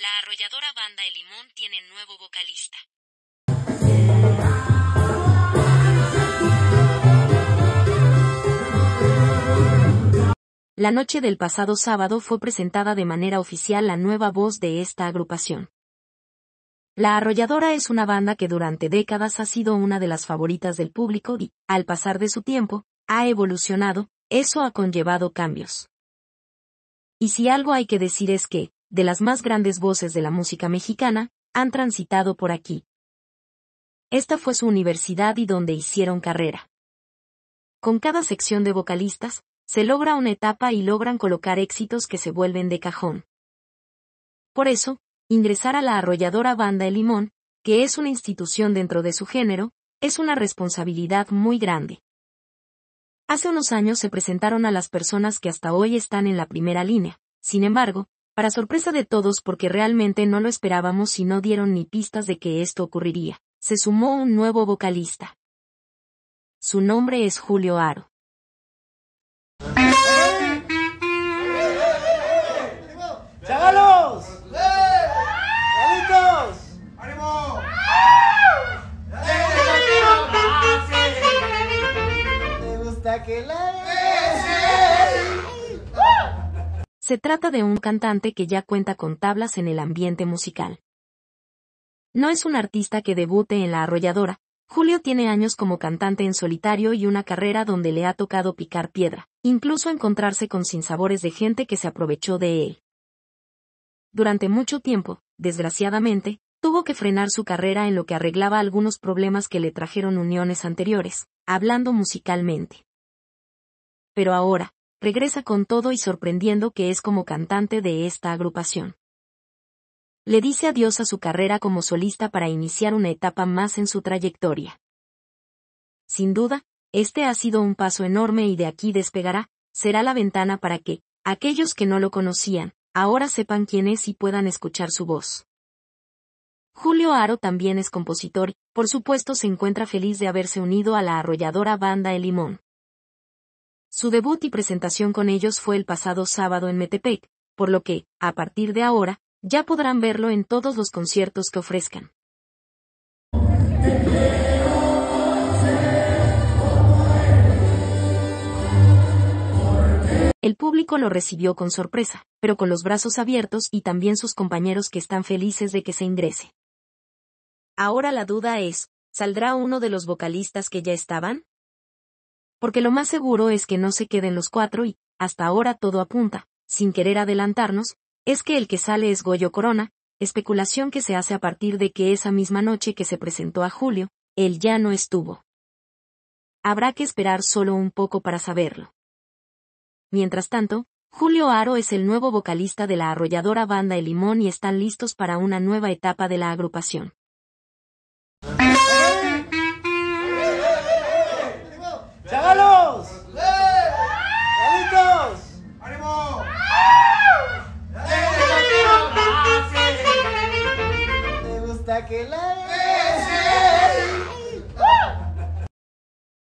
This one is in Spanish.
La arrolladora banda El Limón tiene nuevo vocalista. La noche del pasado sábado fue presentada de manera oficial la nueva voz de esta agrupación. La Arrolladora es una banda que durante décadas ha sido una de las favoritas del público y, al pasar de su tiempo, ha evolucionado, eso ha conllevado cambios. Y si algo hay que decir es que, de las más grandes voces de la música mexicana, han transitado por aquí. Esta fue su universidad y donde hicieron carrera. Con cada sección de vocalistas, se logra una etapa y logran colocar éxitos que se vuelven de cajón. Por eso, ingresar a la arrolladora banda El Limón, que es una institución dentro de su género, es una responsabilidad muy grande. Hace unos años se presentaron a las personas que hasta hoy están en la primera línea, sin embargo, para sorpresa de todos porque realmente no lo esperábamos y no dieron ni pistas de que esto ocurriría, se sumó un nuevo vocalista. Su nombre es Julio Aro. gusta que Se trata de un cantante que ya cuenta con tablas en el ambiente musical. No es un artista que debute en la arrolladora, Julio tiene años como cantante en solitario y una carrera donde le ha tocado picar piedra, incluso encontrarse con sinsabores de gente que se aprovechó de él. Durante mucho tiempo, desgraciadamente, tuvo que frenar su carrera en lo que arreglaba algunos problemas que le trajeron uniones anteriores, hablando musicalmente. Pero ahora, regresa con todo y sorprendiendo que es como cantante de esta agrupación. Le dice adiós a su carrera como solista para iniciar una etapa más en su trayectoria. Sin duda, este ha sido un paso enorme y de aquí despegará, será la ventana para que, aquellos que no lo conocían, ahora sepan quién es y puedan escuchar su voz. Julio Aro también es compositor, por supuesto se encuentra feliz de haberse unido a la arrolladora banda El Limón. Su debut y presentación con ellos fue el pasado sábado en Metepec, por lo que, a partir de ahora, ya podrán verlo en todos los conciertos que ofrezcan. El público lo recibió con sorpresa, pero con los brazos abiertos y también sus compañeros que están felices de que se ingrese. Ahora la duda es, ¿saldrá uno de los vocalistas que ya estaban? Porque lo más seguro es que no se queden los cuatro y, hasta ahora todo apunta, sin querer adelantarnos, es que el que sale es Goyo Corona, especulación que se hace a partir de que esa misma noche que se presentó a Julio, él ya no estuvo. Habrá que esperar solo un poco para saberlo. Mientras tanto, Julio Aro es el nuevo vocalista de la arrolladora banda El Limón y están listos para una nueva etapa de la agrupación. ¡Chavalos! ¡Chalitos! ¡Ánimo! ¡Te gusta que la